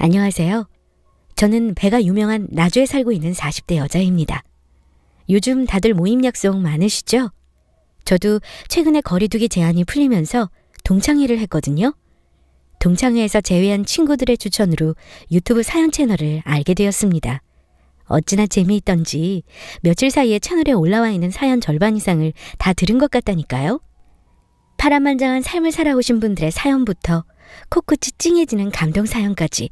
안녕하세요. 저는 배가 유명한 나주에 살고 있는 40대 여자입니다. 요즘 다들 모임 약속 많으시죠? 저도 최근에 거리두기 제한이 풀리면서 동창회를 했거든요. 동창회에서 제외한 친구들의 추천으로 유튜브 사연 채널을 알게 되었습니다. 어찌나 재미있던지 며칠 사이에 채널에 올라와 있는 사연 절반 이상을 다 들은 것 같다니까요. 파란만장한 삶을 살아오신 분들의 사연부터 코끝이 찡해지는 감동 사연까지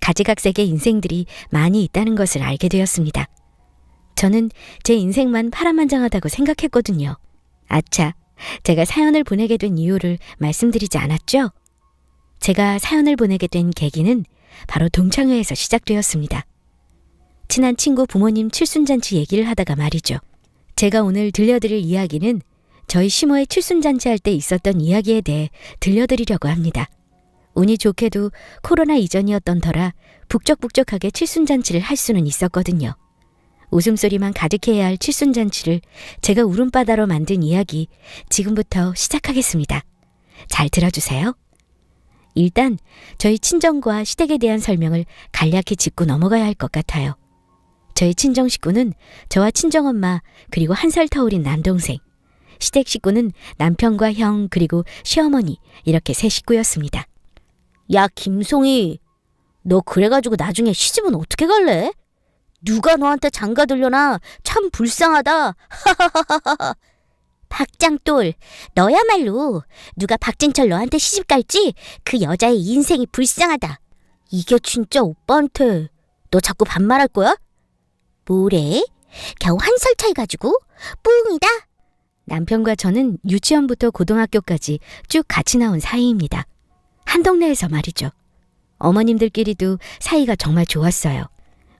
가지각색의 인생들이 많이 있다는 것을 알게 되었습니다. 저는 제 인생만 파란만장하다고 생각했거든요. 아차, 제가 사연을 보내게 된 이유를 말씀드리지 않았죠? 제가 사연을 보내게 된 계기는 바로 동창회에서 시작되었습니다. 친한 친구 부모님 칠순잔치 얘기를 하다가 말이죠. 제가 오늘 들려드릴 이야기는 저희 시모의 칠순잔치 할 때 있었던 이야기에 대해 들려드리려고 합니다. 운이 좋게도 코로나 이전이었던 터라 북적북적하게 칠순잔치를 할 수는 있었거든요. 웃음소리만 가득해야 할 칠순잔치를 제가 울음바다로 만든 이야기 지금부터 시작하겠습니다. 잘 들어주세요. 일단 저희 친정과 시댁에 대한 설명을 간략히 짚고 넘어가야 할 것 같아요. 저희 친정 식구는 저와 친정엄마 그리고 한 살 터울인 남동생, 시댁 식구는 남편과 형 그리고 시어머니 이렇게 세 식구였습니다. 야, 김송이. 너 그래가지고 나중에 시집은 어떻게 갈래? 누가 너한테 장가 들려나? 참 불쌍하다. 하하하하하. 박장돌, 너야말로 누가 박진철 너한테 시집 갈지 그 여자의 인생이 불쌍하다. 이게 진짜 오빠한테 너 자꾸 반말할 거야? 뭐래? 겨우 한 살 차이 가지고 뿡이다. 남편과 저는 유치원부터 고등학교까지 쭉 같이 나온 사이입니다. 한 동네에서 말이죠. 어머님들끼리도 사이가 정말 좋았어요.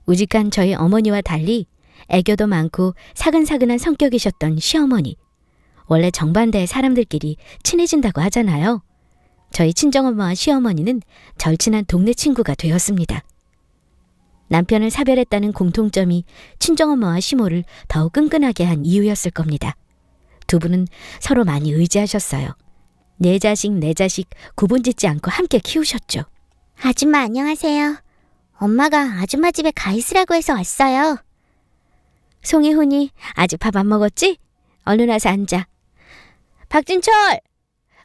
우직한 저희 어머니와 달리 애교도 많고 사근사근한 성격이셨던 시어머니. 원래 정반대의 사람들끼리 친해진다고 하잖아요. 저희 친정엄마와 시어머니는 절친한 동네 친구가 되었습니다. 남편을 사별했다는 공통점이 친정엄마와 시모를 더욱 끈끈하게 한 이유였을 겁니다. 두 분은 서로 많이 의지하셨어요. 내 자식 내 자식 구분짓지 않고 함께 키우셨죠. 아줌마 안녕하세요. 엄마가 아줌마 집에 가 있으라고 해서 왔어요. 송이훈이 아직 밥 안 먹었지? 얼른 와서 앉아. 박진철!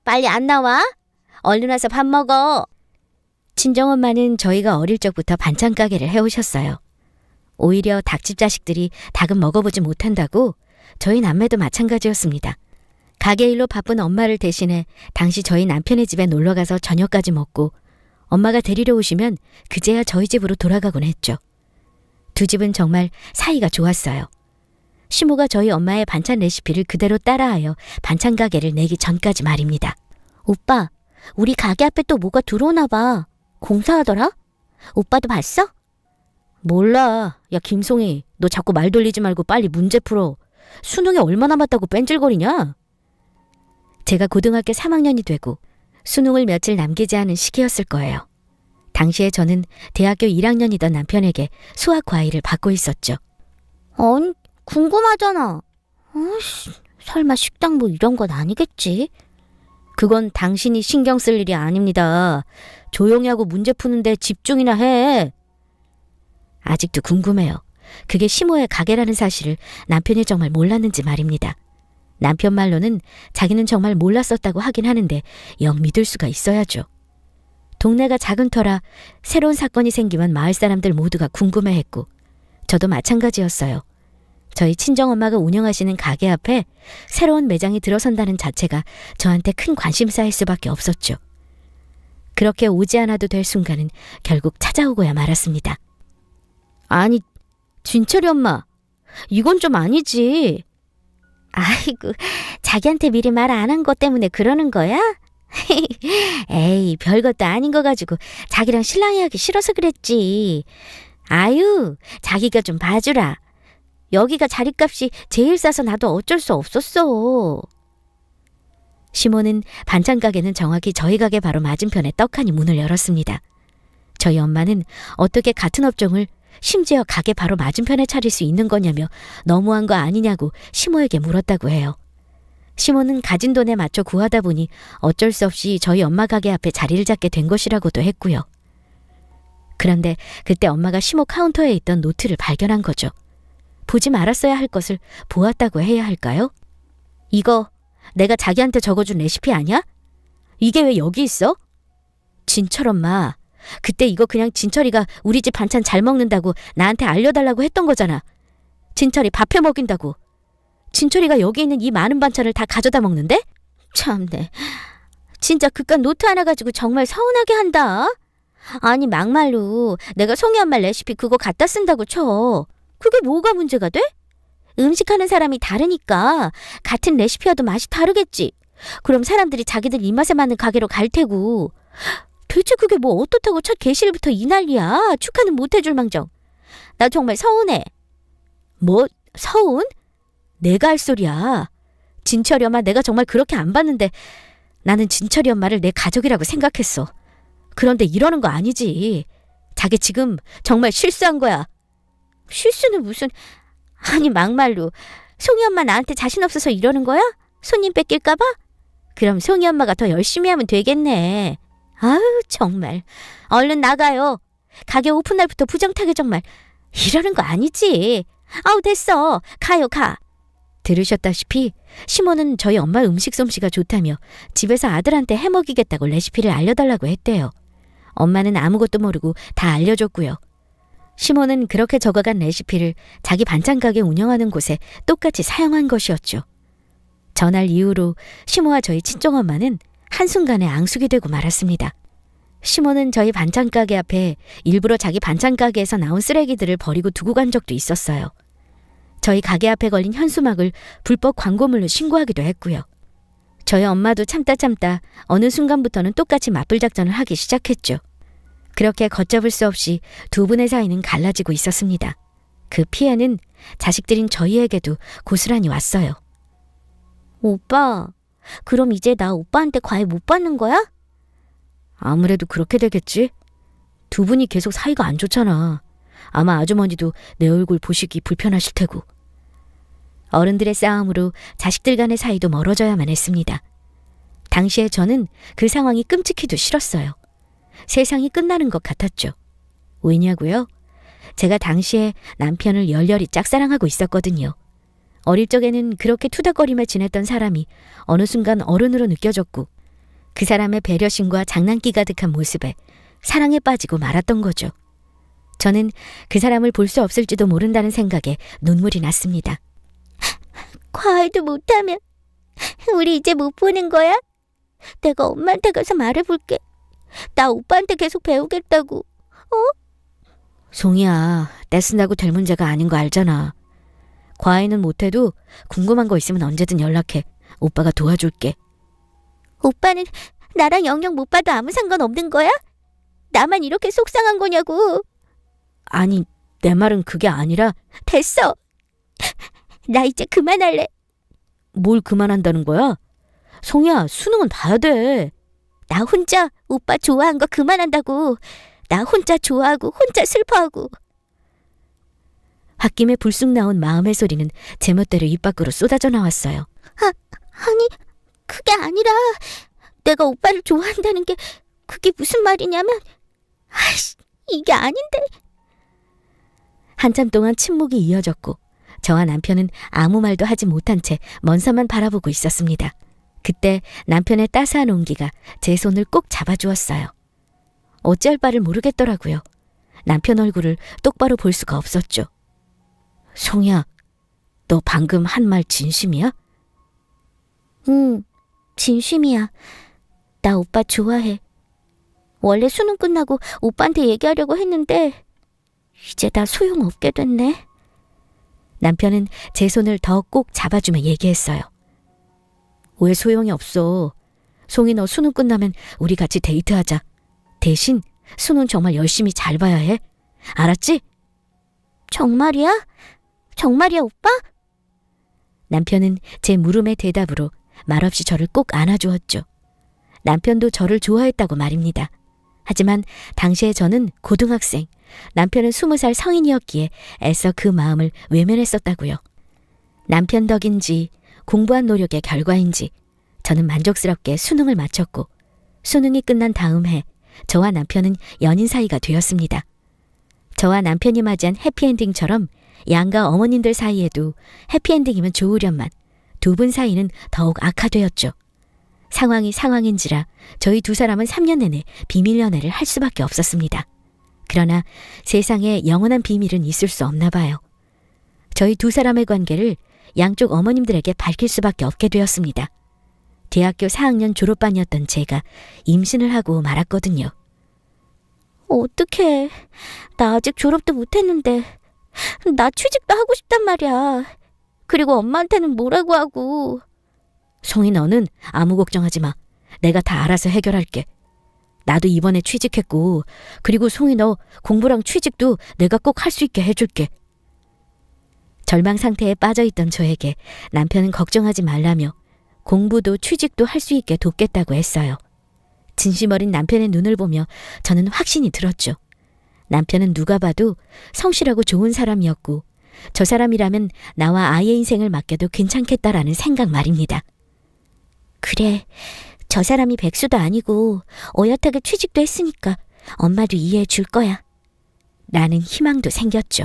빨리 안 나와? 얼른 와서 밥 먹어. 친정엄마는 저희가 어릴 적부터 반찬 가게를 해오셨어요. 오히려 닭집 자식들이 닭은 먹어보지 못한다고 저희 남매도 마찬가지였습니다. 가게일로 바쁜 엄마를 대신해 당시 저희 남편의 집에 놀러가서 저녁까지 먹고 엄마가 데리러 오시면 그제야 저희 집으로 돌아가곤 했죠. 두 집은 정말 사이가 좋았어요. 시모가 저희 엄마의 반찬 레시피를 그대로 따라하여 반찬 가게를 내기 전까지 말입니다. 오빠, 우리 가게 앞에 또 뭐가 들어오나 봐. 공사하더라? 오빠도 봤어? 몰라. 야, 김송이, 너 자꾸 말 돌리지 말고 빨리 문제 풀어. 수능에 얼마 남았다고 뺀질거리냐? 제가 고등학교 3학년이 되고 수능을 며칠 남기지 않은 시기였을 거예요. 당시에 저는 대학교 1학년이던 남편에게 수학 과외를 받고 있었죠. 언, 궁금하잖아. 어이씨, 설마 식당 뭐 이런 건 아니겠지? 그건 당신이 신경 쓸 일이 아닙니다. 조용히 하고 문제 푸는데 집중이나 해. 아직도 궁금해요. 그게 시모의 가게라는 사실을 남편이 정말 몰랐는지 말입니다. 남편 말로는 자기는 정말 몰랐었다고 하긴 하는데 영 믿을 수가 있어야죠. 동네가 작은 터라 새로운 사건이 생기면 마을 사람들 모두가 궁금해했고 저도 마찬가지였어요. 저희 친정엄마가 운영하시는 가게 앞에 새로운 매장이 들어선다는 자체가 저한테 큰 관심사일 수밖에 없었죠. 그렇게 오지 않아도 될 순간은 결국 찾아오고야 말았습니다. 아니, 진철이 엄마, 이건 좀 아니지. 아이고, 자기한테 미리 말 안 한 것 때문에 그러는 거야? 에이, 별것도 아닌 거 가지고 자기랑 신랑이하기 싫어서 그랬지. 아유, 자기가 좀 봐주라. 여기가 자리값이 제일 싸서 나도 어쩔 수 없었어. 시모는 반찬 가게는 정확히 저희 가게 바로 맞은편에 떡하니 문을 열었습니다. 저희 엄마는 어떻게 같은 업종을 심지어 가게 바로 맞은편에 차릴 수 있는 거냐며 너무한 거 아니냐고 시모에게 물었다고 해요. 시모는 가진 돈에 맞춰 구하다 보니 어쩔 수 없이 저희 엄마 가게 앞에 자리를 잡게 된 것이라고도 했고요. 그런데 그때 엄마가 시모 카운터에 있던 노트를 발견한 거죠. 보지 말았어야 할 것을 보았다고 해야 할까요? 이거 내가 자기한테 적어준 레시피 아니야? 이게 왜 여기 있어? 진철 엄마, 그때 이거 그냥 진철이가 우리 집 반찬 잘 먹는다고 나한테 알려달라고 했던 거잖아. 진철이 밥해 먹인다고. 진철이가 여기 있는 이 많은 반찬을 다 가져다 먹는데? 참네. 진짜 그깟 노트 하나 가지고 정말 서운하게 한다. 아니 막말로 내가 송이엄마 레시피 그거 갖다 쓴다고 쳐. 그게 뭐가 문제가 돼? 음식하는 사람이 다르니까 같은 레시피여도 맛이 다르겠지. 그럼 사람들이 자기들 입맛에 맞는 가게로 갈 테고 대체 그게 뭐 어떻다고 첫 개시일부터 이 난리야. 축하는 못 해줄 망정. 나 정말 서운해. 뭐 서운? 내가 할 소리야. 진철이 엄마 내가 정말 그렇게 안 봤는데 나는 진철이 엄마를 내 가족이라고 생각했어. 그런데 이러는 거 아니지. 자기 지금 정말 실수한 거야. 실수는 무슨 아니 막말로 송이 엄마 나한테 자신 없어서 이러는 거야? 손님 뺏길까 봐? 그럼 송이 엄마가 더 열심히 하면 되겠네. 아유 정말 얼른 나가요. 가게 오픈 날부터 부정타게 정말 이러는 거 아니지. 아우 됐어 가요 가. 들으셨다시피 시몬은 저희 엄마 음식 솜씨가 좋다며 집에서 아들한테 해먹이겠다고 레시피를 알려달라고 했대요. 엄마는 아무것도 모르고 다 알려줬고요. 시몬은 그렇게 적어간 레시피를 자기 반찬 가게 운영하는 곳에 똑같이 사용한 것이었죠. 전날 이후로 시모와 저희 친정엄마는 한순간에 앙숙이 되고 말았습니다. 시몬은 저희 반찬가게 앞에 일부러 자기 반찬가게에서 나온 쓰레기들을 버리고 두고 간 적도 있었어요. 저희 가게 앞에 걸린 현수막을 불법 광고물로 신고하기도 했고요. 저희 엄마도 참다 참다 어느 순간부터는 똑같이 맞불 작전을 하기 시작했죠. 그렇게 걷잡을 수 없이 두 분의 사이는 갈라지고 있었습니다. 그 피해는 자식들인 저희에게도 고스란히 왔어요. 오빠, 그럼 이제 나 오빠한테 과외 못 받는 거야? 아무래도 그렇게 되겠지. 두 분이 계속 사이가 안 좋잖아. 아마 아주머니도 내 얼굴 보시기 불편하실 테고. 어른들의 싸움으로 자식들 간의 사이도 멀어져야만 했습니다. 당시에 저는 그 상황이 끔찍히도 싫었어요. 세상이 끝나는 것 같았죠. 왜냐고요? 제가 당시에 남편을 열렬히 짝사랑하고 있었거든요. 어릴 적에는 그렇게 투닥거리며 지냈던 사람이 어느 순간 어른으로 느껴졌고 그 사람의 배려심과 장난기 가득한 모습에 사랑에 빠지고 말았던 거죠. 저는 그 사람을 볼 수 없을지도 모른다는 생각에 눈물이 났습니다. 과외도 못하면 우리 이제 못 보는 거야? 내가 엄마한테 가서 말해볼게. 나 오빠한테 계속 배우겠다고. 어? 송이야, 내쓴다고될 문제가 아닌 거 알잖아. 과외는 못해도 궁금한 거 있으면 언제든 연락해. 오빠가 도와줄게. 오빠는 나랑 영영 못 봐도 아무 상관없는 거야? 나만 이렇게 속상한 거냐고. 아니, 내 말은 그게 아니라 됐어. 나 이제 그만할래. 뭘 그만한다는 거야? 송이야 수능은 봐야 돼. 나 혼자 오빠 좋아한 거 그만한다고. 나 혼자 좋아하고 혼자 슬퍼하고 홧김에 불쑥 나온 마음의 소리는 제멋대로 입 밖으로 쏟아져 나왔어요. 아, 아니, 그게 아니라 내가 오빠를 좋아한다는 게 그게 무슨 말이냐면 아이씨, 이게 아닌데. 한참 동안 침묵이 이어졌고 저와 남편은 아무 말도 하지 못한 채 먼사만 바라보고 있었습니다. 그때 남편의 따스한 온기가 제 손을 꼭 잡아주었어요. 어찌할 바를 모르겠더라고요. 남편 얼굴을 똑바로 볼 수가 없었죠. 송이야너 방금 한 말 진심이야? 응, 진심이야. 나 오빠 좋아해. 원래 수능 끝나고 오빠한테 얘기하려고 했는데 이제 다 소용없게 됐네. 남편은 제 손을 더 꼭 잡아주며 얘기했어요. 왜 소용이 없어. 송이 너 수능 끝나면 우리 같이 데이트하자. 대신 수능 정말 열심히 잘 봐야 해. 알았지? 정말이야? 정말이야, 오빠? 남편은 제 물음의 대답으로 말없이 저를 꼭 안아주었죠. 남편도 저를 좋아했다고 말입니다. 하지만 당시에 저는 고등학생, 남편은 스무 살 성인이었기에 애써 그 마음을 외면했었다고요. 남편 덕인지 공부한 노력의 결과인지 저는 만족스럽게 수능을 마쳤고 수능이 끝난 다음 해 저와 남편은 연인 사이가 되었습니다. 저와 남편이 맞이한 해피엔딩처럼 양가 어머님들 사이에도 해피엔딩이면 좋으련만 두 분 사이는 더욱 악화되었죠. 상황이 상황인지라 저희 두 사람은 3년 내내 비밀 연애를 할 수밖에 없었습니다. 그러나 세상에 영원한 비밀은 있을 수 없나 봐요. 저희 두 사람의 관계를 양쪽 어머님들에게 밝힐 수밖에 없게 되었습니다. 대학교 4학년 졸업반이었던 제가 임신을 하고 말았거든요. 어떡해. 나 아직 졸업도 못했는데 나 취직도 하고 싶단 말이야. 그리고 엄마한테는 뭐라고 하고. 송이 너는 아무 걱정하지 마. 내가 다 알아서 해결할게. 나도 이번에 취직했고, 그리고 송이 너 공부랑 취직도 내가 꼭 할 수 있게 해줄게. 절망 상태에 빠져있던 저에게 남편은 걱정하지 말라며 공부도 취직도 할 수 있게 돕겠다고 했어요. 진심 어린 남편의 눈을 보며 저는 확신이 들었죠. 남편은 누가 봐도 성실하고 좋은 사람이었고 저 사람이라면 나와 아이의 인생을 맡겨도 괜찮겠다라는 생각 말입니다. 그래, 저 사람이 백수도 아니고 어엿하게 취직도 했으니까 엄마도 이해해 줄 거야. 라는 희망도 생겼죠.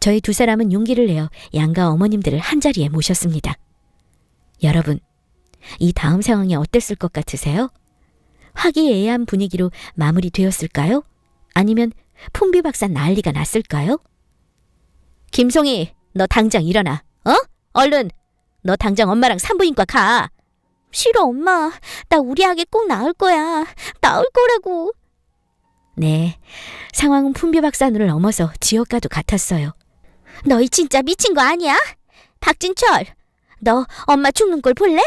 저희 두 사람은 용기를 내어 양가 어머님들을 한자리에 모셨습니다. 여러분, 이 다음 상황이 어땠을 것 같으세요? 화기애애한 분위기로 마무리되었을까요? 아니면 풍비 박사 난리가 났을까요? 김송이, 너 당장 일어나. 어? 얼른. 너 당장 엄마랑 산부인과 가. 싫어, 엄마. 나 우리 아기 꼭 나을 거야. 나을 거라고. 네. 상황은 품비 박사 눈을 넘어서 지역과도 같았어요. 너희 진짜 미친 거 아니야? 박진철, 너 엄마 죽는 걸 볼래?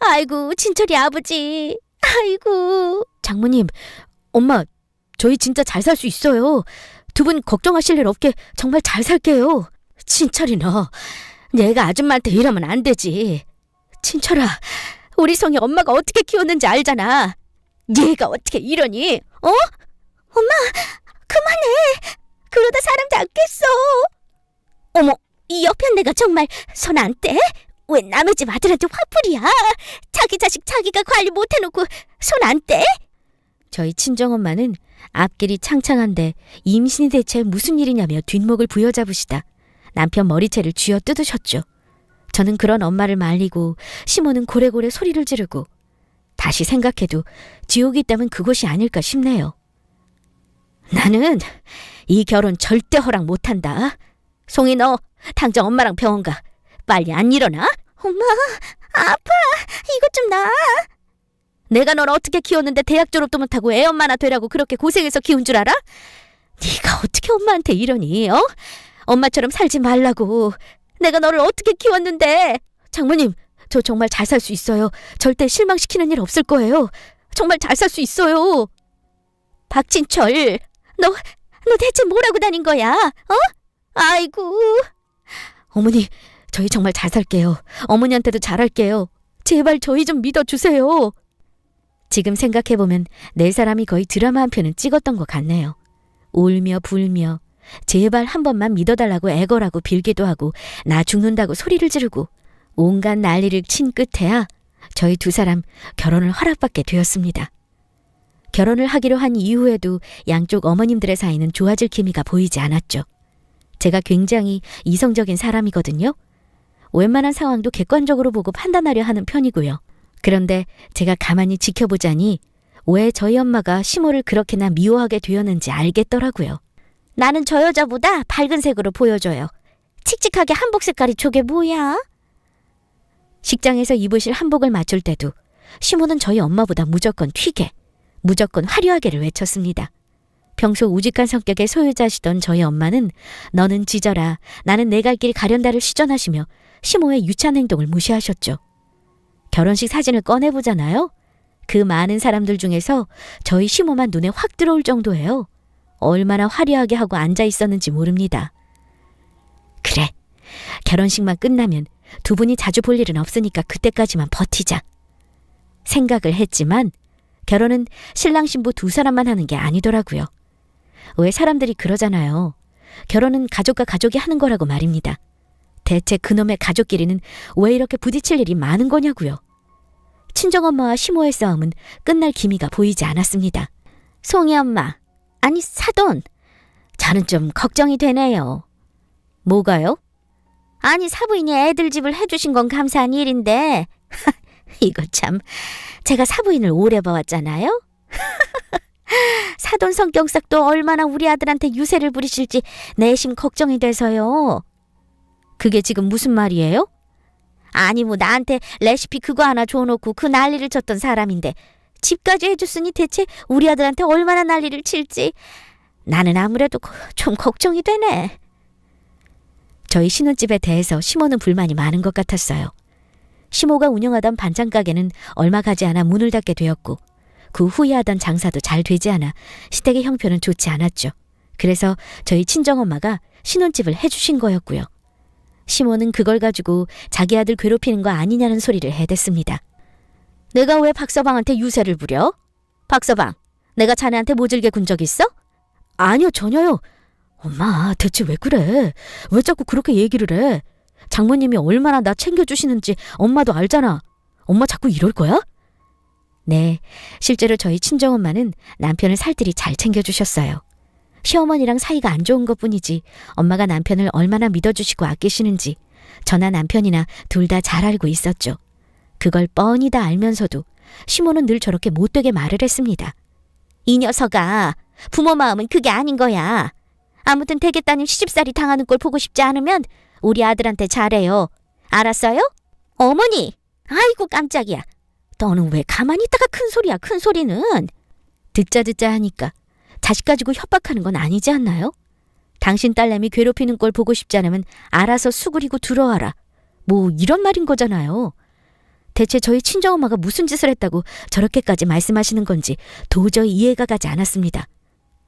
아이고, 진철이 아버지. 아이고. 장모님, 엄마 저희 진짜 잘 살 수 있어요. 두 분 걱정하실 일 없게 정말 잘 살게요. 친철이 너, 내가 아줌마한테 이러면 안 되지. 친철아, 우리 성이 엄마가 어떻게 키웠는지 알잖아. 네가 어떻게 이러니? 어? 엄마, 그만해. 그러다 사람 잡겠어. 어머, 이옆편내가 정말 손 안 떼? 왜 남의 집 아들한테 화풀이야? 자기 자식 자기가 관리 못해놓고 손 안 떼? 저희 친정엄마는 앞길이 창창한데 임신이 대체 무슨 일이냐며 뒷목을 부여잡으시다 남편 머리채를 쥐어 뜯으셨죠. 저는 그런 엄마를 말리고 시모는 고래고래 소리를 지르고 다시 생각해도 지옥이 있다면 그곳이 아닐까 싶네요. 나는 이 결혼 절대 허락 못한다. 송이 너 당장 엄마랑 병원 가. 빨리 안 일어나? 엄마 아파 이것 좀 놔. 내가 널 어떻게 키웠는데 대학 졸업도 못하고 애 엄마나 되라고 그렇게 고생해서 키운 줄 알아? 네가 어떻게 엄마한테 이러니? 어? 엄마처럼 살지 말라고. 내가 너를 어떻게 키웠는데? 장모님, 저 정말 잘 살 수 있어요. 절대 실망시키는 일 없을 거예요. 정말 잘 살 수 있어요. 박진철, 너, 너 대체 뭐라고 다닌 거야? 어? 아이고. 어머니, 저희 정말 잘 살게요. 어머니한테도 잘할게요. 제발 저희 좀 믿어주세요. 지금 생각해보면 네 사람이 거의 드라마 한 편은 찍었던 것 같네요. 울며 불며 제발 한 번만 믿어달라고 애걸하고 빌기도 하고 나 죽는다고 소리를 지르고 온갖 난리를 친 끝에야 저희 두 사람 결혼을 허락받게 되었습니다. 결혼을 하기로 한 이후에도 양쪽 어머님들의 사이는 좋아질 기미가 보이지 않았죠. 제가 굉장히 이성적인 사람이거든요. 웬만한 상황도 객관적으로 보고 판단하려 하는 편이고요. 그런데 제가 가만히 지켜보자니 왜 저희 엄마가 시모를 그렇게나 미워하게 되었는지 알겠더라고요. 나는 저 여자보다 밝은 색으로 보여줘요. 칙칙하게 한복 색깔이 저게 뭐야? 식장에서 입으실 한복을 맞출 때도 시모는 저희 엄마보다 무조건 튀게, 무조건 화려하게를 외쳤습니다. 평소 우직한 성격의 소유자시던 저희 엄마는 너는 지져라, 나는 내 갈 길 가련다를 시전하시며 시모의 유찬 행동을 무시하셨죠. 결혼식 사진을 꺼내보잖아요. 그 많은 사람들 중에서 저희 시모만 눈에 확 들어올 정도예요. 얼마나 화려하게 하고 앉아 있었는지 모릅니다. 그래. 결혼식만 끝나면 두 분이 자주 볼 일은 없으니까 그때까지만 버티자. 생각을 했지만 결혼은 신랑 신부 두 사람만 하는 게 아니더라고요. 왜 사람들이 그러잖아요. 결혼은 가족과 가족이 하는 거라고 말입니다. 대체 그놈의 가족끼리는 왜 이렇게 부딪힐 일이 많은 거냐고요. 친정엄마와 시모의 싸움은 끝날 기미가 보이지 않았습니다. 송이 엄마, 아니 사돈, 저는 좀 걱정이 되네요. 뭐가요? 아니 사부인이 애들 집을 해주신 건 감사한 일인데 이거 참 제가 사부인을 오래 봐왔잖아요. 사돈 성격싹도 얼마나 우리 아들한테 유세를 부리실지 내심 걱정이 돼서요. 그게 지금 무슨 말이에요? 아니 뭐 나한테 레시피 그거 하나 줘놓고 그 난리를 쳤던 사람인데 집까지 해줬으니 대체 우리 아들한테 얼마나 난리를 칠지 나는 아무래도 좀 걱정이 되네. 저희 신혼집에 대해서 시모는 불만이 많은 것 같았어요. 시모가 운영하던 반찬 가게는 얼마 가지 않아 문을 닫게 되었고 그후회 하던 장사도 잘 되지 않아 시댁의 형편은 좋지 않았죠. 그래서 저희 친정엄마가 신혼집을 해주신 거였고요. 시몬은 그걸 가지고 자기 아들 괴롭히는 거 아니냐는 소리를 해댔습니다. 내가 왜 박서방한테 유세를 부려? 박서방, 내가 자네한테 모질게 군 적 있어? 아니요, 전혀요. 엄마, 대체 왜 그래? 왜 자꾸 그렇게 얘기를 해? 장모님이 얼마나 나 챙겨주시는지 엄마도 알잖아. 엄마 자꾸 이럴 거야? 네, 실제로 저희 친정엄마는 남편을 살뜰히 잘 챙겨주셨어요. 시어머니랑 사이가 안 좋은 것 뿐이지 엄마가 남편을 얼마나 믿어주시고 아끼시는지 저나 남편이나 둘 다 잘 알고 있었죠. 그걸 뻔히 다 알면서도 시모는 늘 저렇게 못되게 말을 했습니다. 이 녀석아 부모 마음은 그게 아닌 거야. 아무튼 태겠다님 시집살이 당하는 꼴 보고 싶지 않으면 우리 아들한테 잘해요. 알았어요? 어머니! 아이고 깜짝이야. 너는 왜 가만히 있다가 큰소리야 큰소리는. 듣자 듣자 하니까 자식 가지고 협박하는 건 아니지 않나요? 당신 딸내미 괴롭히는 꼴 보고 싶지 않으면 알아서 수그리고 들어와라. 뭐 이런 말인 거잖아요. 대체 저희 친정엄마가 무슨 짓을 했다고 저렇게까지 말씀하시는 건지 도저히 이해가 가지 않았습니다.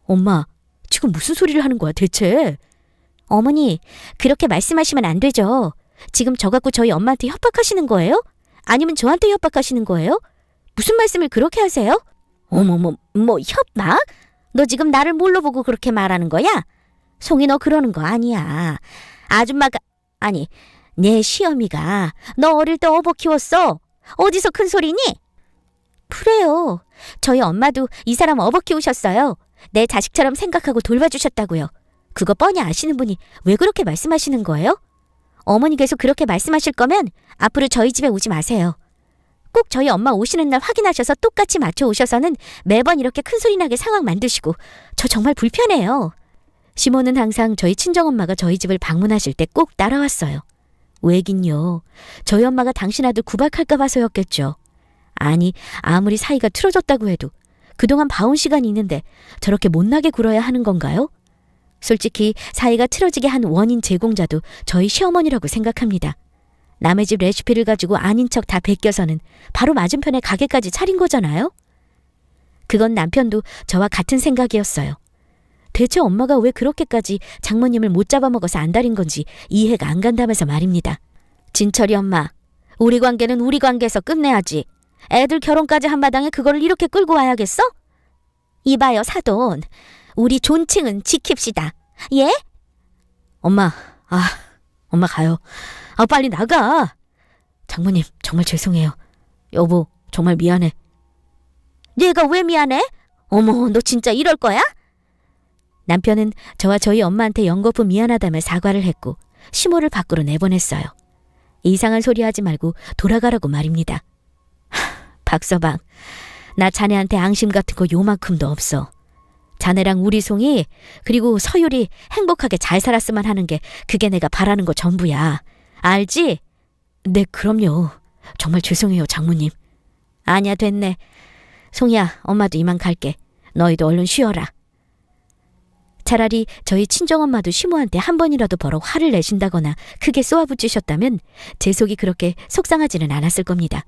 엄마, 지금 무슨 소리를 하는 거야 대체? 어머니, 그렇게 말씀하시면 안 되죠. 지금 저 갖고 저희 엄마한테 협박하시는 거예요? 아니면 저한테 협박하시는 거예요? 무슨 말씀을 그렇게 하세요? 어머머, 뭐 협박? 너 지금 나를 뭘로 보고 그렇게 말하는 거야? 송이 너 그러는 거 아니야. 아줌마가 아니 내 시어미가 너 어릴 때 어버 키웠어. 어디서 큰 소리니? 그래요. 저희 엄마도 이 사람 어버 키우셨어요. 내 자식처럼 생각하고 돌봐주셨다고요. 그거 뻔히 아시는 분이 왜 그렇게 말씀하시는 거예요? 어머니께서 그렇게 말씀하실 거면 앞으로 저희 집에 오지 마세요. 꼭 저희 엄마 오시는 날 확인하셔서 똑같이 맞춰 오셔서는 매번 이렇게 큰소리 나게 상황 만드시고 저 정말 불편해요. 시몬은 항상 저희 친정엄마가 저희 집을 방문하실 때 꼭 따라왔어요. 왜긴요. 저희 엄마가 당신 아들 구박할까 봐서였겠죠. 아니, 아무리 사이가 틀어졌다고 해도 그동안 봐온 시간이 있는데 저렇게 못나게 굴어야 하는 건가요? 솔직히 사이가 틀어지게 한 원인 제공자도 저희 시어머니라고 생각합니다. 남의 집 레시피를 가지고 아닌 척 다 베껴서는 바로 맞은편에 가게까지 차린 거잖아요? 그건 남편도 저와 같은 생각이었어요. 대체 엄마가 왜 그렇게까지 장모님을 못 잡아먹어서 안달인 건지 이해가 안 간다면서 말입니다. 진철이 엄마, 우리 관계는 우리 관계에서 끝내야지. 애들 결혼까지 한마당에 그걸 이렇게 끌고 와야겠어? 이봐요, 사돈. 우리 존칭은 지킵시다. 예? 엄마, 아, 엄마 가요. 아, 빨리 나가! 장모님, 정말 죄송해요. 여보, 정말 미안해. 얘가 왜 미안해? 어머, 너 진짜 이럴 거야? 남편은 저와 저희 엄마한테 연거푸 미안하다며 사과를 했고 시모를 밖으로 내보냈어요. 이상한 소리 하지 말고 돌아가라고 말입니다. 박서방, 나 자네한테 앙심 같은 거 요만큼도 없어. 자네랑 우리 송이 그리고 서율이 행복하게 잘 살았으면 하는 게 그게 내가 바라는 거 전부야. 알지? 네, 그럼요. 정말 죄송해요, 장모님. 아니야, 됐네. 송이야, 엄마도 이만 갈게. 너희도 얼른 쉬어라. 차라리 저희 친정엄마도 시모한테 한 번이라도 벌어 화를 내신다거나 크게 쏘아붙이셨다면 제 속이 그렇게 속상하지는 않았을 겁니다.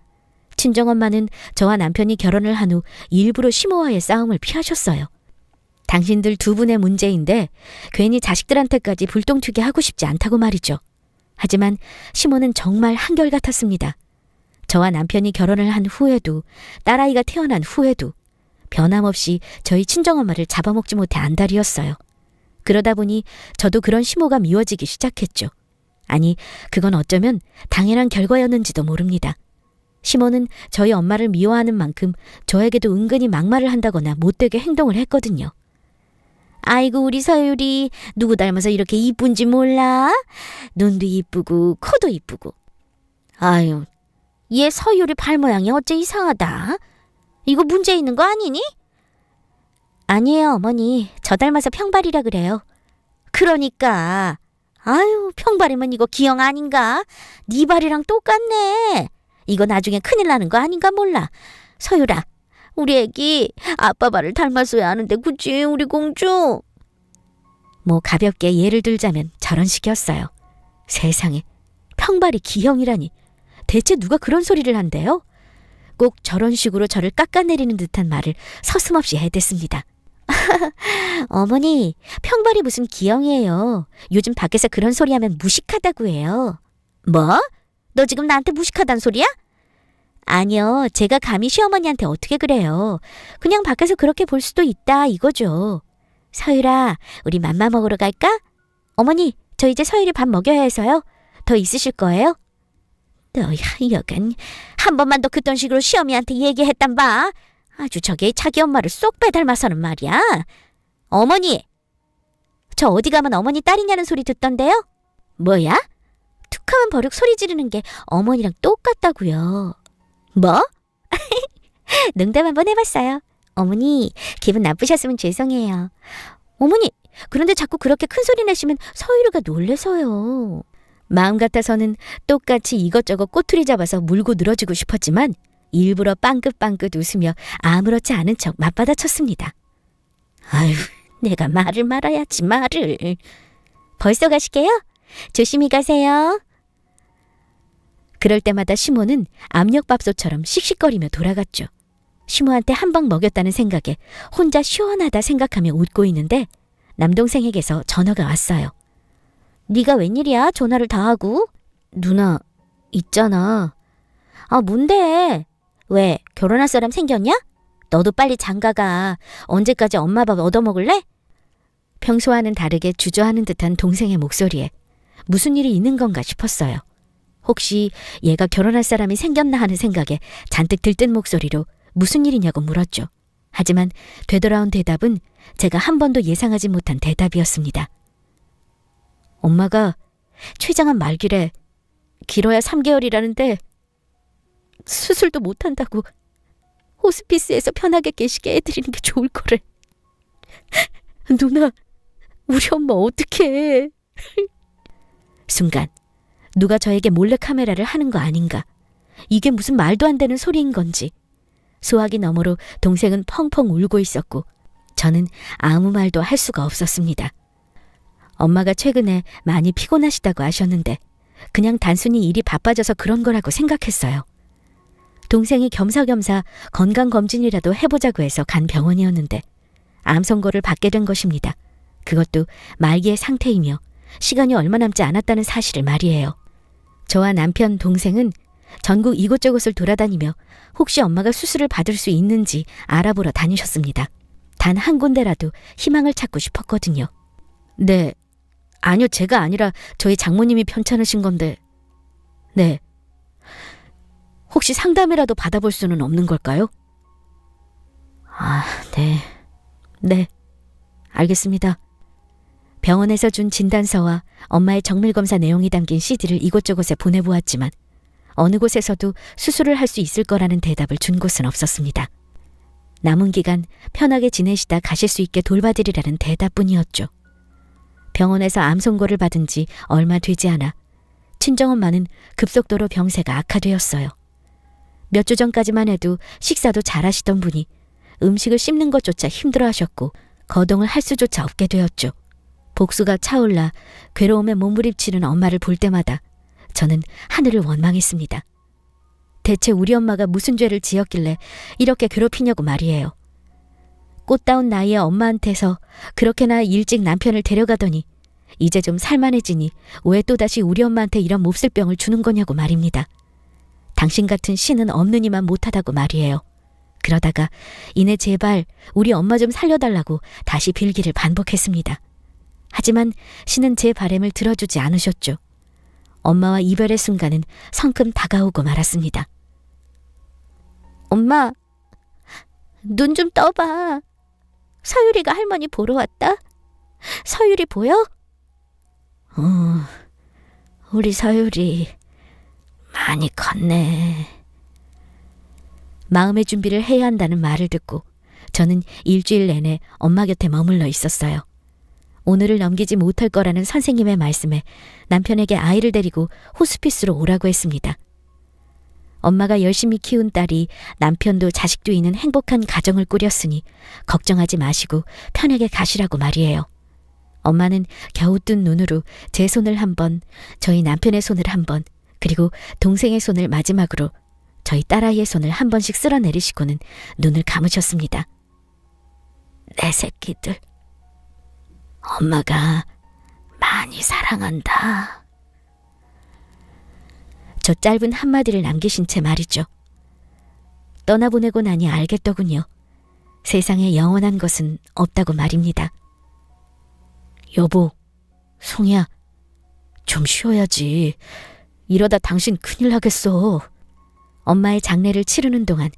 친정엄마는 저와 남편이 결혼을 한 후 일부러 시모와의 싸움을 피하셨어요. 당신들 두 분의 문제인데 괜히 자식들한테까지 불똥 튀게 하고 싶지 않다고 말이죠. 하지만 시몬은 정말 한결같았습니다. 저와 남편이 결혼을 한 후에도 딸아이가 태어난 후에도 변함없이 저희 친정엄마를 잡아먹지 못해 안달이었어요. 그러다 보니 저도 그런 시모가 미워지기 시작했죠. 아니, 그건 어쩌면 당연한 결과였는지도 모릅니다. 시모는 저희 엄마를 미워하는 만큼 저에게도 은근히 막말을 한다거나 못되게 행동을 했거든요. 아이고 우리 서유리 누구 닮아서 이렇게 이쁜지 몰라? 눈도 이쁘고 코도 이쁘고. 아유, 얘 서유리 발 모양이 어째 이상하다. 이거 문제 있는 거 아니니? 아니에요 어머니. 저 닮아서 평발이라 그래요. 그러니까. 아유 평발이면 이거 기형 아닌가? 네 발이랑 똑같네. 이거 나중에 큰일 나는 거 아닌가 몰라. 서유라 우리 애기 아빠 발을 닮았어야 하는데 그치 우리 공주? 뭐 가볍게 예를 들자면 저런 식이었어요. 세상에 평발이 기형이라니 대체 누가 그런 소리를 한대요? 꼭 저런 식으로 저를 깎아내리는 듯한 말을 서슴없이 해댔습니다. 어머니, 평발이 무슨 기형이에요. 요즘 밖에서 그런 소리 하면 무식하다고 해요. 뭐? 너 지금 나한테 무식하단 소리야? 아니요, 제가 감히 시어머니한테 어떻게 그래요. 그냥 밖에서 그렇게 볼 수도 있다 이거죠. 서유라 우리 맘마 먹으러 갈까? 어머니, 저 이제 서유이밥 먹여야 해서요. 더 있으실 거예요? 너야 여간 한 번만 더 그딴 식으로 시어미한테 얘기했단 봐. 아주 저게 자기 엄마를 쏙 빼닮아서는 말이야. 어머니! 저 어디 가면 어머니 딸이냐는 소리 듣던데요? 뭐야? 툭하면 버륵 소리 지르는 게 어머니랑 똑같다고요. 뭐? 농담 한 번 해봤어요. 어머니, 기분 나쁘셨으면 죄송해요. 어머니, 그런데 자꾸 그렇게 큰 소리 내시면 서유리가 놀래서요. 마음 같아서는 똑같이 이것저것 꼬투리 잡아서 물고 늘어지고 싶었지만 일부러 빵긋빵긋 웃으며 아무렇지 않은 척 맞받아쳤습니다. 아휴 내가 말을 말아야지 말을. 벌써 가실게요? 조심히 가세요. 그럴 때마다 시모는 압력밥솥처럼 씩씩거리며 돌아갔죠. 시모한테 한 방 먹였다는 생각에 혼자 시원하다 생각하며 웃고 있는데 남동생에게서 전화가 왔어요. 네가 웬일이야? 전화를 다 하고? 누나, 있잖아. 아, 뭔데? 왜, 결혼할 사람 생겼냐? 너도 빨리 장가가. 언제까지 엄마 밥 얻어먹을래? 평소와는 다르게 주저하는 듯한 동생의 목소리에 무슨 일이 있는 건가 싶었어요. 혹시 얘가 결혼할 사람이 생겼나 하는 생각에 잔뜩 들뜬 목소리로 무슨 일이냐고 물었죠. 하지만 되돌아온 대답은 제가 한 번도 예상하지 못한 대답이었습니다. 엄마가 최장한 말길에 길어야 3개월이라는데 수술도 못한다고 호스피스에서 편하게 계시게 해드리는 게 좋을 거래. 누나, 우리 엄마 어떻게 해? 순간 누가 저에게 몰래 카메라를 하는 거 아닌가. 이게 무슨 말도 안 되는 소리인 건지. 소화기 너머로 동생은 펑펑 울고 있었고 저는 아무 말도 할 수가 없었습니다. 엄마가 최근에 많이 피곤하시다고 하셨는데 그냥 단순히 일이 바빠져서 그런 거라고 생각했어요. 동생이 겸사겸사 건강검진이라도 해보자고 해서 간 병원이었는데 암 선고를 받게 된 것입니다. 그것도 말기의 상태이며 시간이 얼마 남지 않았다는 사실을 말이에요. 저와 남편, 동생은 전국 이곳저곳을 돌아다니며 혹시 엄마가 수술을 받을 수 있는지 알아보러 다니셨습니다. 단 한 군데라도 희망을 찾고 싶었거든요. 네. 아니요, 제가 아니라 저희 장모님이 편찮으신 건데. 네. 혹시 상담이라도 받아볼 수는 없는 걸까요? 아, 네. 네. 알겠습니다. 병원에서 준 진단서와 엄마의 정밀검사 내용이 담긴 CD를 이곳저곳에 보내보았지만 어느 곳에서도 수술을 할 수 있을 거라는 대답을 준 곳은 없었습니다. 남은 기간 편하게 지내시다 가실 수 있게 돌봐드리라는 대답뿐이었죠. 병원에서 암 선고를 받은 지 얼마 되지 않아 친정엄마는 급속도로 병세가 악화되었어요. 몇 주 전까지만 해도 식사도 잘하시던 분이 음식을 씹는 것조차 힘들어하셨고 거동을 할 수조차 없게 되었죠. 복수가 차올라 괴로움에 몸부림치는 엄마를 볼 때마다 저는 하늘을 원망했습니다. 대체 우리 엄마가 무슨 죄를 지었길래 이렇게 괴롭히냐고 말이에요. 꽃다운 나이에 엄마한테서 그렇게나 일찍 남편을 데려가더니 이제 좀 살만해지니 왜 또다시 우리 엄마한테 이런 몹쓸 병을 주는 거냐고 말입니다. 당신 같은 신은 없는 이만 못하다고 말이에요. 그러다가 이내 제발 우리 엄마 좀 살려달라고 다시 빌기를 반복했습니다. 하지만 신은 제 바램을 들어주지 않으셨죠. 엄마와 이별의 순간은 성큼 다가오고 말았습니다. 엄마, 눈 좀 떠봐. 서유리가 할머니 보러 왔다? 서유리 보여? 어, 우리 서유리 많이 컸네. 마음의 준비를 해야 한다는 말을 듣고 저는 일주일 내내 엄마 곁에 머물러 있었어요. 오늘을 넘기지 못할 거라는 선생님의 말씀에 남편에게 아이를 데리고 호스피스로 오라고 했습니다. 엄마가 열심히 키운 딸이 남편도 자식도 있는 행복한 가정을 꾸렸으니 걱정하지 마시고 편하게 가시라고 말이에요. 엄마는 겨우 뜬 눈으로 제 손을 한 번, 저희 남편의 손을 한 번, 그리고 동생의 손을 마지막으로 저희 딸아이의 손을 한 번씩 쓸어내리시고는 눈을 감으셨습니다. 내 새끼들. 엄마가 많이 사랑한다. 저 짧은 한마디를 남기신 채 말이죠. 떠나보내고 나니 알겠더군요. 세상에 영원한 것은 없다고 말입니다. 여보, 송이야, 좀 쉬어야지. 이러다 당신 큰일 나겠어. 엄마의 장례를 치르는 동안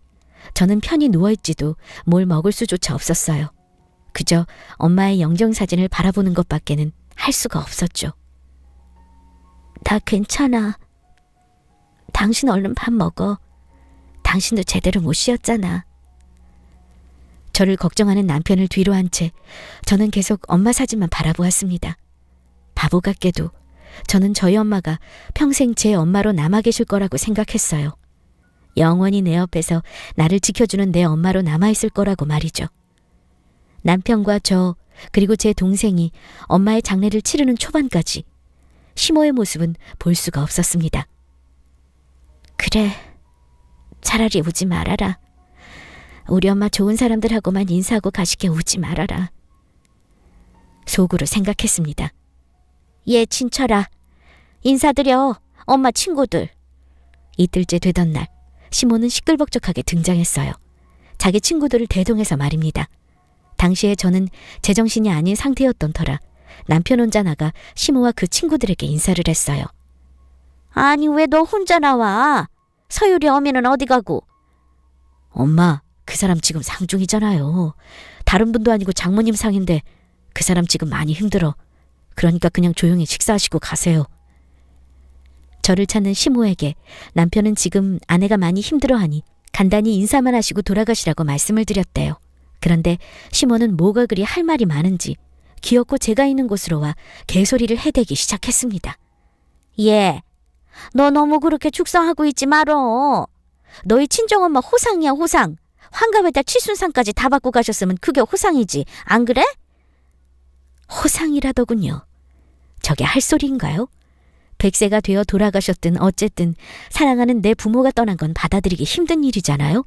저는 편히 누워있지도 뭘 먹을 수조차 없었어요. 그저 엄마의 영정사진을 바라보는 것밖에는 할 수가 없었죠. 다 괜찮아. 당신 얼른 밥 먹어. 당신도 제대로 못 쉬었잖아. 저를 걱정하는 남편을 뒤로 한 채 저는 계속 엄마 사진만 바라보았습니다. 바보 같게도 저는 저희 엄마가 평생 제 엄마로 남아 계실 거라고 생각했어요. 영원히 내 옆에서 나를 지켜주는 내 엄마로 남아있을 거라고 말이죠. 남편과 저 그리고 제 동생이 엄마의 장례를 치르는 초반까지 시모의 모습은 볼 수가 없었습니다. 그래, 차라리 오지 말아라. 우리 엄마 좋은 사람들하고만 인사하고 가시게 오지 말아라. 속으로 생각했습니다. 예, 친철아. 인사드려. 엄마 친구들. 이틀째 되던 날, 시모는 시끌벅적하게 등장했어요. 자기 친구들을 대동해서 말입니다. 당시에 저는 제정신이 아닌 상태였던 터라 남편 혼자 나가 시모와 그 친구들에게 인사를 했어요. 아니 왜 너 혼자 나와? 서유리 어미는 어디 가고? 엄마, 그 사람 지금 상 중이잖아요. 다른 분도 아니고 장모님 상인데 그 사람 지금 많이 힘들어. 그러니까 그냥 조용히 식사하시고 가세요. 저를 찾는 시모에게 남편은 지금 아내가 많이 힘들어하니 간단히 인사만 하시고 돌아가시라고 말씀을 드렸대요. 그런데 시몬은 뭐가 그리 할 말이 많은지 귀엽고 제가 있는 곳으로 와 개소리를 해대기 시작했습니다. 예, 너 너무 그렇게 축성하고 있지 말어. 너희 친정엄마 호상이야 호상. 환갑에다 칠순상까지다 받고 가셨으면 그게 호상이지 안 그래? 호상이라더군요. 저게 할 소리인가요? 백세가 되어 돌아가셨든 어쨌든 사랑하는 내 부모가 떠난 건 받아들이기 힘든 일이잖아요.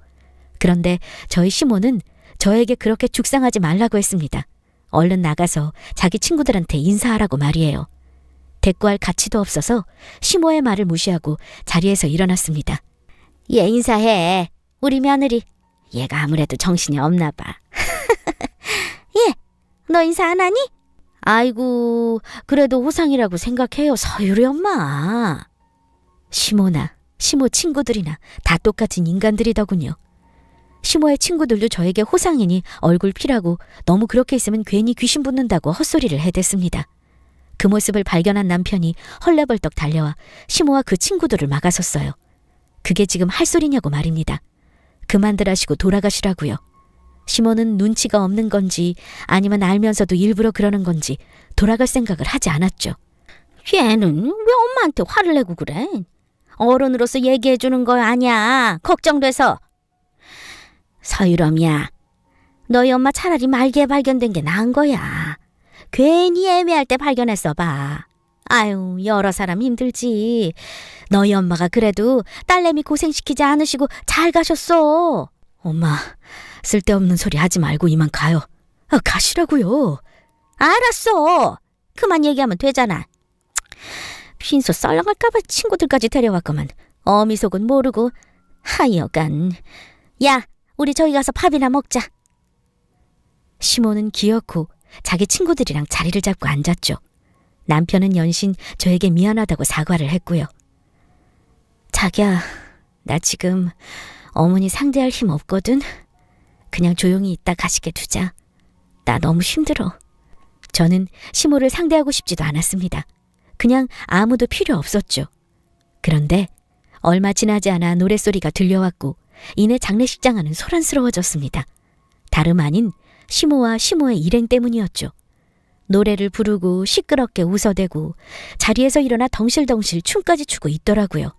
그런데 저희 시모는 저에게 그렇게 죽상하지 말라고 했습니다. 얼른 나가서 자기 친구들한테 인사하라고 말이에요. 대꾸할 가치도 없어서 시모의 말을 무시하고 자리에서 일어났습니다. 얘 예, 인사해. 우리 며느리. 얘가 아무래도 정신이 없나 봐. 예, 너 인사 안 하니? 아이고, 그래도 호상이라고 생각해요, 서유리 엄마. 시모나, 시모 친구들이나 다 똑같은 인간들이더군요. 시모의 친구들도 저에게 호상이니 얼굴 피라고 너무 그렇게 있으면 괜히 귀신 붙는다고 헛소리를 해댔습니다. 그 모습을 발견한 남편이 헐레벌떡 달려와 시모와 그 친구들을 막아섰어요. 그게 지금 할 소리냐고 말입니다. 그만들 하시고 돌아가시라고요. 시모는 눈치가 없는 건지 아니면 알면서도 일부러 그러는 건지 돌아갈 생각을 하지 않았죠. 얘는왜 엄마한테 화를 내고 그래? 어른으로서 얘기해주는 거 아니야. 걱정돼서. 서유럼이야. 너희 엄마 차라리 말기에 발견된 게 나은 거야. 괜히 애매할 때 발견했어 봐. 아유, 여러 사람 힘들지. 너희 엄마가 그래도 딸내미 고생시키지 않으시고 잘 가셨어. 엄마, 쓸데없는 소리 하지 말고 이만 가요. 아, 가시라고요. 알았어. 그만 얘기하면 되잖아. 핀소 썰렁할까봐 친구들까지 데려왔구만 어미속은 모르고 하여간 야 우리 저기 가서 밥이나 먹자. 시몬은 기어코 자기 친구들이랑 자리를 잡고 앉았죠. 남편은 연신 저에게 미안하다고 사과를 했고요. 자기야, 나 지금 어머니 상대할 힘 없거든. 그냥 조용히 있다 가시게 두자. 나 너무 힘들어. 저는 시모를 상대하고 싶지도 않았습니다. 그냥 아무도 필요 없었죠. 그런데 얼마 지나지 않아 노랫소리가 들려왔고 이내 장례식장 안은 소란스러워졌습니다. 다름 아닌 시모와 시모의 일행 때문이었죠. 노래를 부르고 시끄럽게 웃어대고 자리에서 일어나 덩실덩실 춤까지 추고 있더라고요.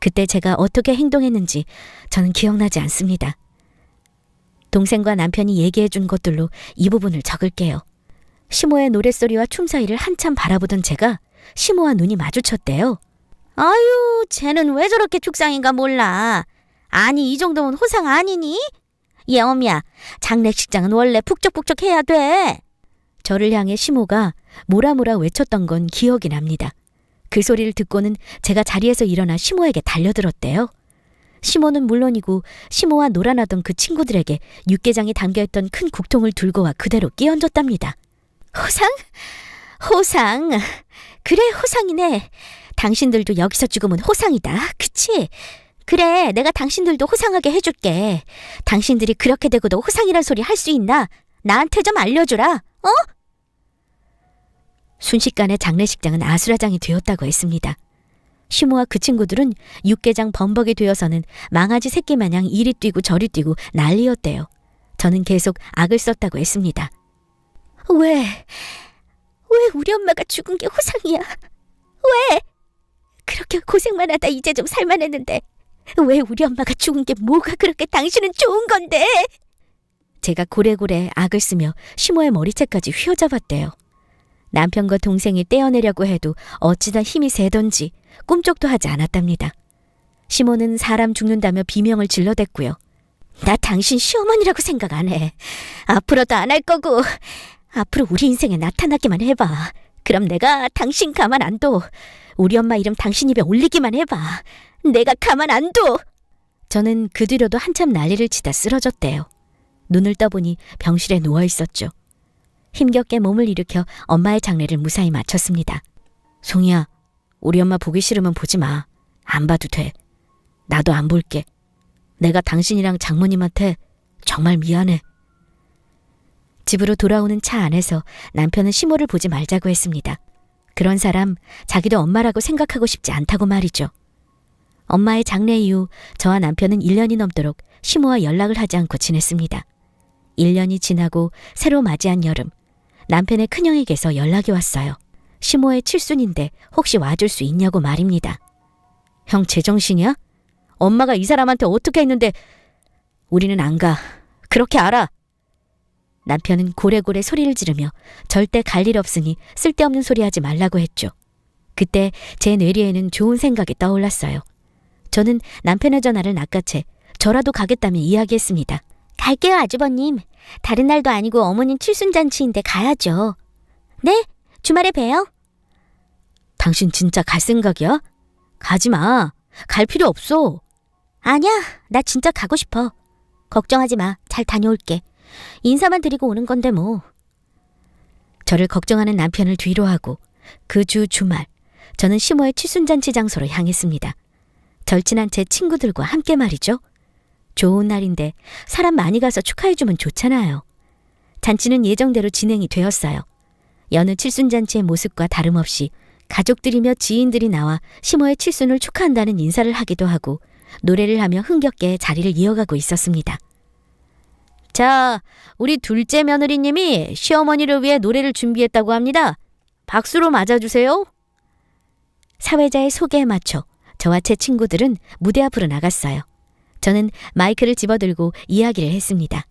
그때 제가 어떻게 행동했는지 저는 기억나지 않습니다. 동생과 남편이 얘기해 준 것들로 이 부분을 적을게요. 시모의 노랫소리와 춤 사이를 한참 바라보던 제가 시모와 눈이 마주쳤대요. 아유, 쟤는 왜 저렇게 축상인가 몰라. 아니 이 정도면 호상 아니니? 예엄이야 장례식장은 원래 북적북적해야 돼. 저를 향해 시모가 모라모라 외쳤던 건 기억이 납니다. 그 소리를 듣고는 제가 자리에서 일어나 시모에게 달려들었대요. 시모는 물론이고 시모와 놀아나던 그 친구들에게 육개장이 담겨있던 큰 국통을 들고 와 그대로 끼얹었답니다. 호상? 호상. 그래 호상이네. 당신들도 여기서 죽으면 호상이다. 그치? 그래, 내가 당신들도 호상하게 해줄게. 당신들이 그렇게 되고도 호상이란 소리 할 수 있나? 나한테 좀 알려주라, 어? 순식간에 장례식장은 아수라장이 되었다고 했습니다. 시모와 그 친구들은 육개장 범벅이 되어서는 망아지 새끼 마냥 이리 뛰고 저리 뛰고 난리였대요. 저는 계속 악을 썼다고 했습니다. 왜? 왜 우리 엄마가 죽은 게 호상이야? 왜? 그렇게 고생만 하다 이제 좀 살만했는데 왜 우리 엄마가 죽은게 뭐가 그렇게 당신은 좋은 건데? 제가 고래고래 악을 쓰며 시모의 머리채까지 휘어잡았대요. 남편과 동생이 떼어내려고 해도 어찌나 힘이 세던지 꿈쩍도 하지 않았답니다. 시모는 사람 죽는다며 비명을 질러댔고요. 나 당신 시어머니라고 생각 안 해. 앞으로도 안 할 거고 앞으로 우리 인생에 나타나기만 해봐. 그럼 내가 당신 가만 안 둬. 우리 엄마 이름 당신 입에 올리기만 해봐. 내가 가만 안 둬. 저는 그 뒤로도 한참 난리를 치다 쓰러졌대요. 눈을 떠보니 병실에 누워 있었죠. 힘겹게 몸을 일으켜 엄마의 장례를 무사히 마쳤습니다. 송이야, 우리 엄마 보기 싫으면 보지 마. 안 봐도 돼. 나도 안 볼게. 내가 당신이랑 장모님한테 정말 미안해. 집으로 돌아오는 차 안에서 남편은 시모를 보지 말자고 했습니다. 그런 사람 자기도 엄마라고 생각하고 싶지 않다고 말이죠. 엄마의 장례 이후 저와 남편은 1년이 넘도록 시모와 연락을 하지 않고 지냈습니다. 1년이 지나고 새로 맞이한 여름 남편의 큰형에게서 연락이 왔어요. 시모의 칠순인데 혹시 와줄 수 있냐고 말입니다. 형 제정신이야? 엄마가 이 사람한테 어떻게 했는데 우리는 안 가. 그렇게 알아. 남편은 고래고래 소리를 지르며 절대 갈 일 없으니 쓸데없는 소리 하지 말라고 했죠. 그때 제 뇌리에는 좋은 생각이 떠올랐어요. 저는 남편의 전화를 낚아채 저라도 가겠다며 이야기했습니다. 갈게요, 아주버님. 다른 날도 아니고 어머님 칠순잔치인데 가야죠. 네, 주말에 봬요. 당신 진짜 갈 생각이야? 가지 마. 갈 필요 없어. 아니야, 나 진짜 가고 싶어. 걱정하지 마. 잘 다녀올게. 인사만 드리고 오는 건데 뭐. 저를 걱정하는 남편을 뒤로 하고 그 주 주말 저는 시모의 칠순잔치 장소로 향했습니다. 절친한 제 친구들과 함께 말이죠. 좋은 날인데 사람 많이 가서 축하해주면 좋잖아요. 잔치는 예정대로 진행이 되었어요. 여느 칠순잔치의 모습과 다름없이 가족들이며 지인들이 나와 심어의 칠순을 축하한다는 인사를 하기도 하고 노래를 하며 흥겹게 자리를 이어가고 있었습니다. 자, 우리 둘째 며느리님이 시어머니를 위해 노래를 준비했다고 합니다. 박수로 맞아주세요. 사회자의 소개에 맞춰 저와 제 친구들은 무대 앞으로 나갔어요. 저는 마이크를 집어들고 이야기를 했습니다.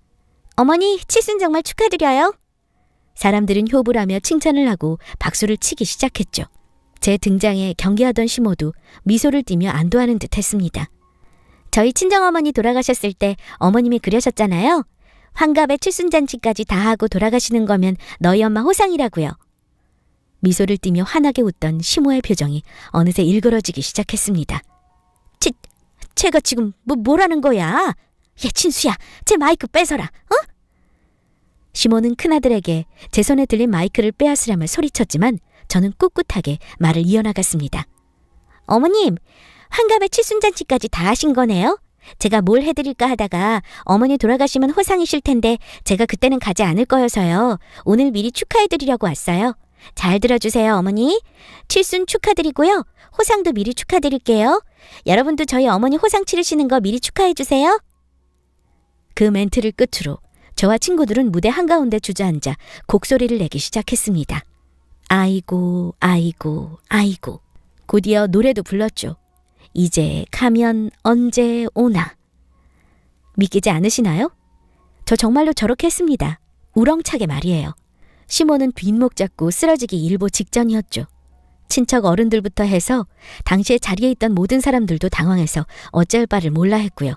어머니, 칠순 정말 축하드려요. 사람들은 효부라며 칭찬을 하고 박수를 치기 시작했죠. 제 등장에 경계하던 시모도 미소를 띠며 안도하는 듯 했습니다. 저희 친정어머니 돌아가셨을 때 어머님이 그려셨잖아요. 환갑에 칠순잔치까지 다 하고 돌아가시는 거면 너희 엄마 호상이라고요. 미소를 띠며 환하게 웃던 시모의 표정이 어느새 일그러지기 시작했습니다. 쟤, 쟤가 지금 뭐, 뭐라는 거야? 야, 친수야, 제 마이크 뺏어라, 어? 시모는 큰아들에게 제 손에 들린 마이크를 빼앗으려며 소리쳤지만 저는 꿋꿋하게 말을 이어나갔습니다. 어머님, 환갑의 칠순잔치까지 다 하신 거네요? 제가 뭘 해드릴까 하다가 어머니 돌아가시면 호상이실 텐데 제가 그때는 가지 않을 거여서요. 오늘 미리 축하해드리려고 왔어요. 잘 들어주세요, 어머니. 칠순 축하드리고요. 호상도 미리 축하드릴게요. 여러분도 저희 어머니 호상 치르시는 거 미리 축하해주세요. 그 멘트를 끝으로 저와 친구들은 무대 한가운데 주저앉아 곡소리를 내기 시작했습니다. 아이고, 아이고, 아이고. 곧이어 노래도 불렀죠. 이제 가면 언제 오나. 믿기지 않으시나요? 저 정말로 저렇게 했습니다. 우렁차게 말이에요. 시몬은 뒷목 잡고 쓰러지기 일보 직전이었죠. 친척 어른들부터 해서 당시에 자리에 있던 모든 사람들도 당황해서 어쩔 바를 몰라 했고요.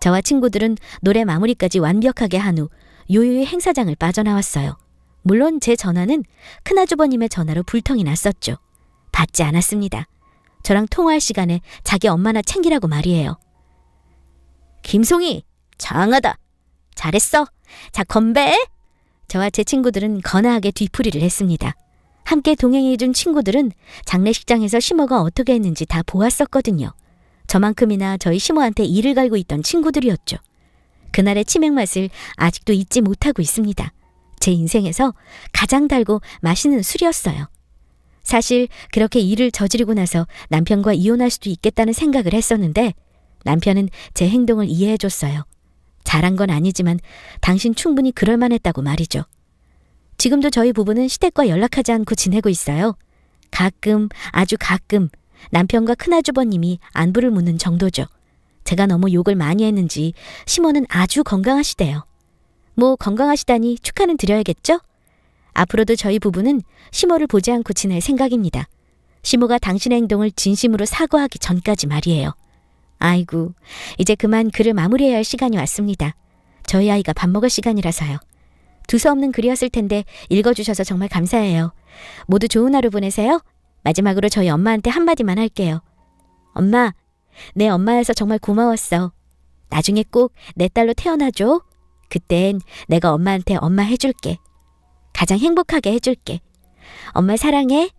저와 친구들은 노래 마무리까지 완벽하게 한 후 요요의 행사장을 빠져나왔어요. 물론 제 전화는 큰아주버님의 전화로 불통이 났었죠. 받지 않았습니다. 저랑 통화할 시간에 자기 엄마나 챙기라고 말이에요. 김송이, 장하다. 잘했어. 자, 건배. 저와 제 친구들은 거나하게 뒤풀이를 했습니다. 함께 동행해준 친구들은 장례식장에서 심어가 어떻게 했는지 다 보았었거든요. 저만큼이나 저희 심어한테 일을 갈고 있던 친구들이었죠. 그날의 치맥 맛을 아직도 잊지 못하고 있습니다. 제 인생에서 가장 달고 맛있는 술이었어요. 사실 그렇게 일을 저지르고 나서 남편과 이혼할 수도 있겠다는 생각을 했었는데 남편은 제 행동을 이해해줬어요. 잘한 건 아니지만 당신 충분히 그럴만했다고 말이죠. 지금도 저희 부부는 시댁과 연락하지 않고 지내고 있어요. 가끔, 아주 가끔 남편과 큰아주버님이 안부를 묻는 정도죠. 제가 너무 욕을 많이 했는지 심원은 아주 건강하시대요. 뭐 건강하시다니 축하는 드려야겠죠? 앞으로도 저희 부부는 심호를 보지 않고 지낼 생각입니다. 심호가 당신의 행동을 진심으로 사과하기 전까지 말이에요. 아이고, 이제 그만 글을 마무리해야 할 시간이 왔습니다. 저희 아이가 밥 먹을 시간이라서요. 두서없는 글이었을 텐데 읽어주셔서 정말 감사해요. 모두 좋은 하루 보내세요. 마지막으로 저희 엄마한테 한마디만 할게요. 엄마, 내 엄마여서 정말 고마웠어. 나중에 꼭 내 딸로 태어나줘. 그땐 내가 엄마한테 엄마 해줄게. 가장 행복하게 해줄게. 엄마 사랑해.